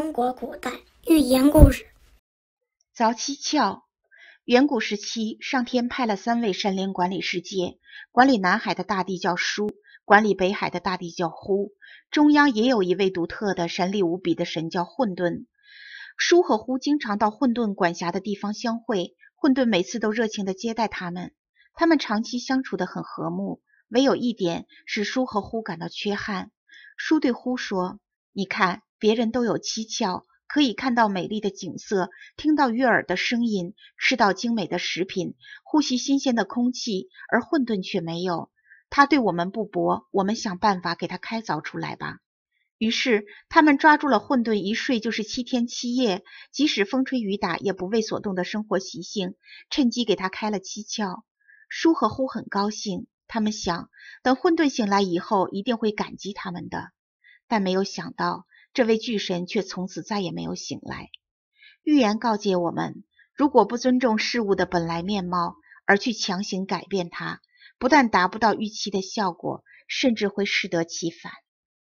中国古代寓言故事：凿七窍。远古时期，上天派了三位神灵管理世界，管理南海的大地叫舒，管理北海的大地叫呼，中央也有一位独特的、神力无比的神叫混沌。舒和呼经常到混沌管辖的地方相会，混沌每次都热情的接待他们，他们长期相处的很和睦。唯有一点使舒和呼感到缺憾。舒对呼说：“你看。”别人都有七窍，可以看到美丽的景色，听到悦耳的声音，吃到精美的食品，呼吸新鲜的空气，而混沌却没有。他对我们不薄，我们想办法给他开凿出来吧。于是，他们抓住了混沌一睡就是七天七夜，即使风吹雨打也不为所动的生活习性，趁机给他开了七窍。舒和乎很高兴，他们想，等混沌醒来以后，一定会感激他们的。但没有想到，这位巨神却从此再也没有醒来。预言告诫我们：如果不尊重事物的本来面貌，而去强行改变它，不但达不到预期的效果，甚至会适得其反。